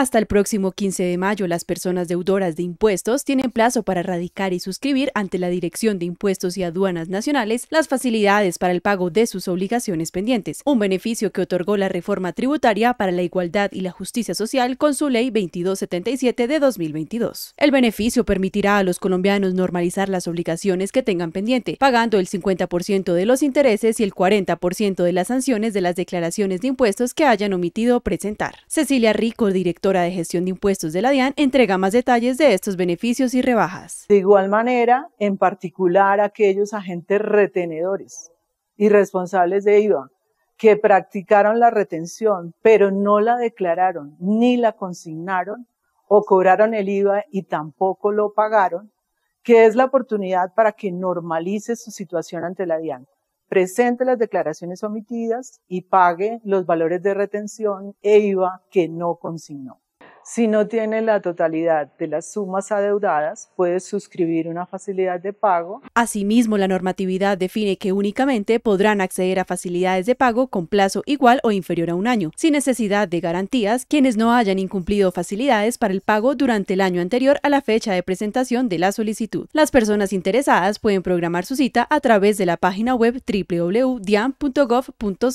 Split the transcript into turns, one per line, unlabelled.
Hasta el próximo 15 de mayo, las personas deudoras de impuestos tienen plazo para radicar y suscribir ante la Dirección de Impuestos y Aduanas Nacionales las facilidades para el pago de sus obligaciones pendientes, un beneficio que otorgó la reforma tributaria para la igualdad y la justicia social con su ley 2277 de 2022. El beneficio permitirá a los colombianos normalizar las obligaciones que tengan pendiente, pagando el 50% de los intereses y el 40% de las sanciones de las declaraciones de impuestos que hayan omitido presentar. Cecilia Rico, directora de gestión de impuestos de la DIAN, entrega más detalles de estos beneficios y rebajas. De igual
manera, en particular aquellos agentes retenedores y responsables de IVA que practicaron la retención, pero no la declararon ni la consignaron o cobraron el IVA y tampoco lo pagaron, que es la oportunidad para que normalice su situación ante la DIAN presente las declaraciones omitidas y pague los valores de retención e IVA que no consignó. Si no tiene la totalidad de las sumas adeudadas, puede suscribir una facilidad de pago.
Asimismo, la normatividad define que únicamente podrán acceder a facilidades de pago con plazo igual o inferior a un año, sin necesidad de garantías, quienes no hayan incumplido facilidades para el pago durante el año anterior a la fecha de presentación de la solicitud. Las personas interesadas pueden programar su cita a través de la página web www.diam.gov.co.